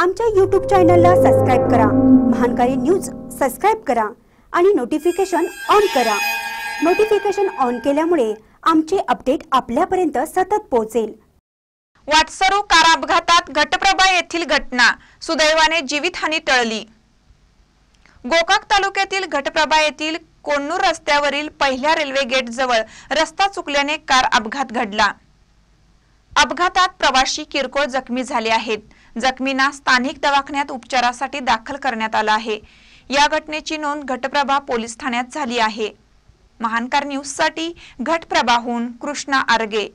आमच्या यूट्यूब चॅनलला सबस्क्राईब करा महानकारी न्यूज सबस्क्राईब करा आणि नोटिफिकेशन ऑन करा नोटिफिकेशन ऑन केल्यामुळे आमचे अपडेट आपल्यापर्यंत सतत पोहोचेल वाटसरू कार अपघातात घटप्रभा येथील घटना सुदैवाने जीवितहानी टळली गोकाक तालुक्यातील घटप्रभा येथील कोन्नूर रस्त्यावरील पहिल्या रेल्वे गेट जवळ रस्ता चुकल्याने कार अपघात घडला अपघातात प्रवाशी किरकोळ जखमी झाले आहेत जखमींना स्थानिक दवाखान्यात उपचारासाठी दाखल करण्यात आला आहे या घटनेची नोंद घटप्रभा पोलीस ठाण्यात झाली आहे महानकार न्यूज साठी घटप्रभाहून कृष्णा आरगे